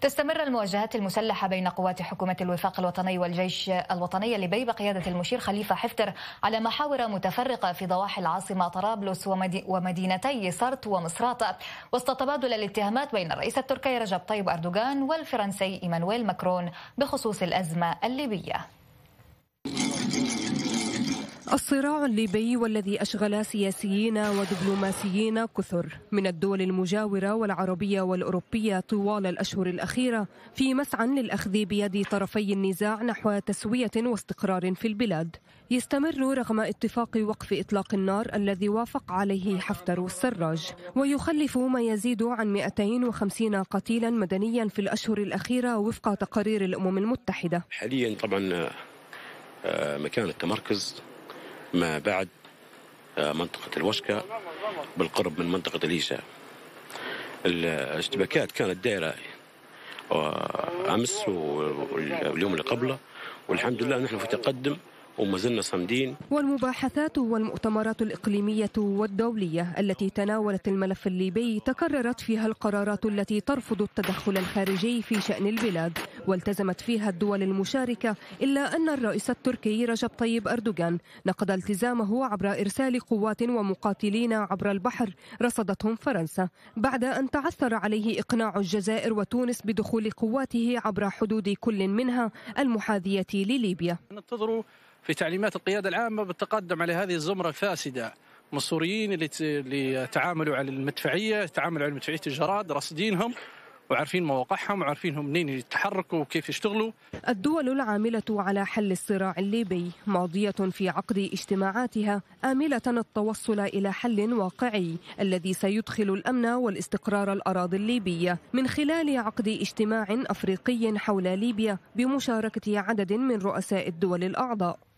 تستمر المواجهات المسلحة بين قوات حكومة الوفاق الوطني والجيش الوطني الليبي بقيادة المشير خليفة حفتر على محاور متفرقة في ضواحي العاصمة طرابلس ومدينتي سرت ومصراتة وسط تبادل الاتهامات بين الرئيس التركي رجب طيب أردوغان والفرنسي إيمانويل ماكرون بخصوص الأزمة الليبية الصراع الليبي والذي أشغل سياسيين ودبلوماسيين كثر من الدول المجاورة والعربية والأوروبية طوال الأشهر الأخيرة في مسعى للأخذ بيد طرفي النزاع نحو تسوية واستقرار في البلاد يستمر رغم اتفاق وقف إطلاق النار الذي وافق عليه حفتر والسراج ويخلف ما يزيد عن 250 قتيلا مدنيا في الأشهر الأخيرة وفق تقارير الأمم المتحدة حاليا طبعا آه، مكان التمركز ما بعد آه، منطقة الوشكة بالقرب من منطقة اليسا الاشتباكات كانت دائرة آه، أمس واليوم اللي قبله والحمد لله نحن في تقدم وما زلنا صامدين والمباحثات والمؤتمرات الإقليمية والدولية التي تناولت الملف الليبي تكررت فيها القرارات التي ترفض التدخل الخارجي في شأن البلاد والتزمت فيها الدول المشاركة إلا أن الرئيس التركي رجب طيب أردوغان نقض التزامه عبر إرسال قوات ومقاتلين عبر البحر رصدتهم فرنسا بعد أن تعثر عليه إقناع الجزائر وتونس بدخول قواته عبر حدود كل منها المحاذية لليبيا ننتظر في تعليمات القيادة العامة بالتقدم على هذه الزمرة الفاسدة من السوريين اللي تعاملوا على المدفعية تعاملوا على مدفعية الجراد رصدينهم وعارفين مواقعهم وعارفين منين يتحركوا وكيف يشتغلوا الدول العاملة على حل الصراع الليبي ماضية في عقد اجتماعاتها آملة التوصل إلى حل واقعي الذي سيدخل الأمن والاستقرار الأراضي الليبية من خلال عقد اجتماع أفريقي حول ليبيا بمشاركة عدد من رؤساء الدول الأعضاء